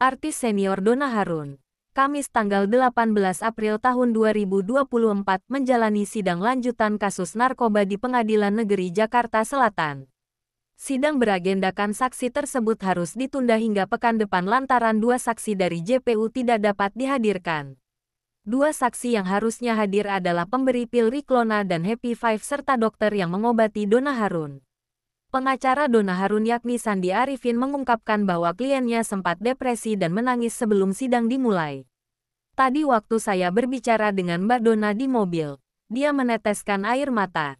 artis senior Dona Harun. Kamis tanggal 18 April tahun 2024 menjalani sidang lanjutan kasus narkoba di Pengadilan Negeri Jakarta Selatan. Sidang beragendakan saksi tersebut harus ditunda hingga pekan depan lantaran dua saksi dari JPU tidak dapat dihadirkan. Dua saksi yang harusnya hadir adalah pemberi pil Riklona dan Happy Five serta dokter yang mengobati Dona Harun. Pengacara Dona Harun yakni Sandi Arifin mengungkapkan bahwa kliennya sempat depresi dan menangis sebelum sidang dimulai. Tadi waktu saya berbicara dengan Mbak Dona di mobil, dia meneteskan air mata.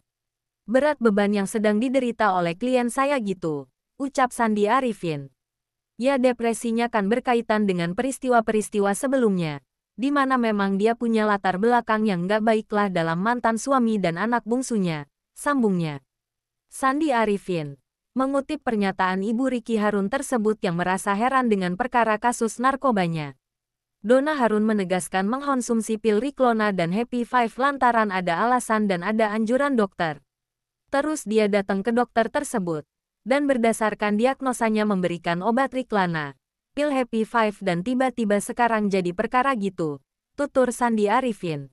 Berat beban yang sedang diderita oleh klien saya gitu, ucap Sandi Arifin. Ya depresinya kan berkaitan dengan peristiwa-peristiwa sebelumnya, di mana memang dia punya latar belakang yang nggak baiklah dalam mantan suami dan anak bungsunya, sambungnya. Sandi Arifin mengutip pernyataan Ibu Riki Harun tersebut yang merasa heran dengan perkara kasus narkobanya. Dona Harun menegaskan mengkonsumsi pil Riklona dan Happy Five lantaran ada alasan dan ada anjuran dokter. Terus dia datang ke dokter tersebut dan berdasarkan diagnosanya memberikan obat Riklana, pil Happy Five dan tiba-tiba sekarang jadi perkara gitu, tutur Sandi Arifin.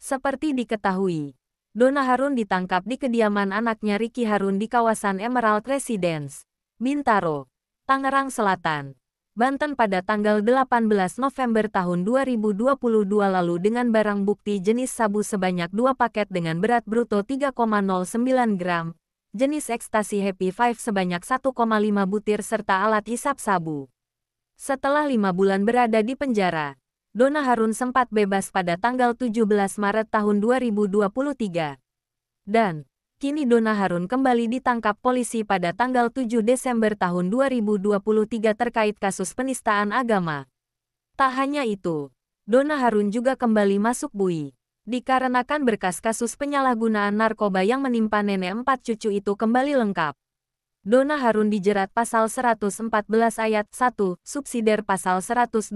Seperti diketahui, Dona Harun ditangkap di kediaman anaknya Riki Harun di kawasan Emerald Residence, Bintaro, Tangerang Selatan, Banten pada tanggal 18 November tahun 2022 lalu dengan barang bukti jenis sabu sebanyak dua paket dengan berat bruto 3,09 gram, jenis ekstasi Happy Five sebanyak 1,5 butir serta alat hisap sabu. Setelah lima bulan berada di penjara, Dona Harun sempat bebas pada tanggal 17 Maret tahun 2023. Dan, kini Dona Harun kembali ditangkap polisi pada tanggal 7 Desember tahun 2023 terkait kasus penistaan agama. Tak hanya itu, Dona Harun juga kembali masuk bui. Dikarenakan berkas kasus penyalahgunaan narkoba yang menimpa nenek empat cucu itu kembali lengkap. Dona Harun dijerat pasal 114 ayat 1, subsider pasal 112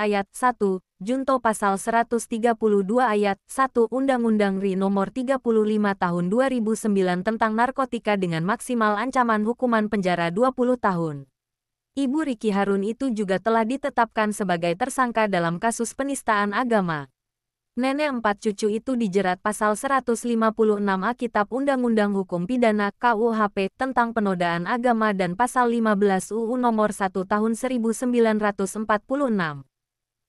ayat 1, junto pasal 132 ayat 1 Undang-Undang RI nomor 35 tahun 2009 tentang narkotika dengan maksimal ancaman hukuman penjara 20 tahun. Ibu Riki Harun itu juga telah ditetapkan sebagai tersangka dalam kasus penistaan agama nenek empat cucu itu dijerat pasal 156 Kitab Undang-Undang Hukum Pidana KUHP tentang penodaan agama dan pasal 15 UU nomor 1 tahun 1946.